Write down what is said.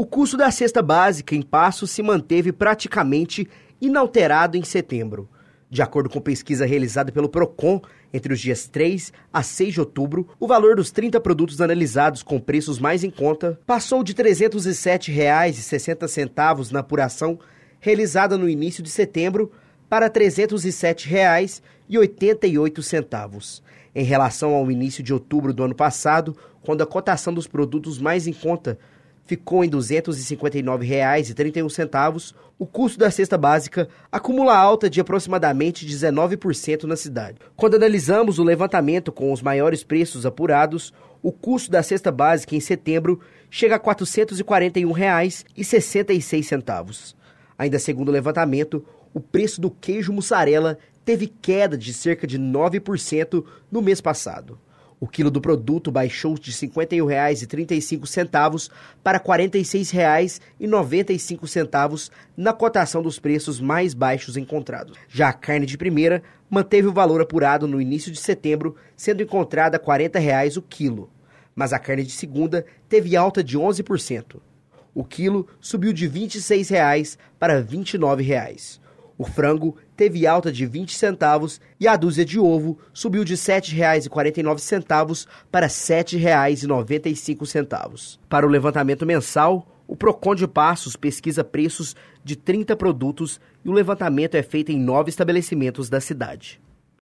O custo da cesta básica em passo se manteve praticamente inalterado em setembro. De acordo com pesquisa realizada pelo Procon, entre os dias 3 a 6 de outubro, o valor dos 30 produtos analisados com preços mais em conta passou de R$ 307,60 na apuração realizada no início de setembro para R$ 307,88. Em relação ao início de outubro do ano passado, quando a cotação dos produtos mais em conta ficou em R$ 259,31, o custo da cesta básica acumula alta de aproximadamente 19% na cidade. Quando analisamos o levantamento com os maiores preços apurados, o custo da cesta básica em setembro chega a R$ 441,66. Ainda segundo o levantamento, o preço do queijo mussarela teve queda de cerca de 9% no mês passado. O quilo do produto baixou de R$ 51,35 para R$ 46,95 na cotação dos preços mais baixos encontrados. Já a carne de primeira manteve o valor apurado no início de setembro, sendo encontrada R$ 40 reais o quilo. Mas a carne de segunda teve alta de 11%. O quilo subiu de R$ 26 reais para R$ 29. Reais. O frango teve alta de 20 centavos e a dúzia de ovo subiu de R$ 7,49 para R$ 7,95. Para o levantamento mensal, o Procon de Passos pesquisa preços de 30 produtos e o levantamento é feito em nove estabelecimentos da cidade.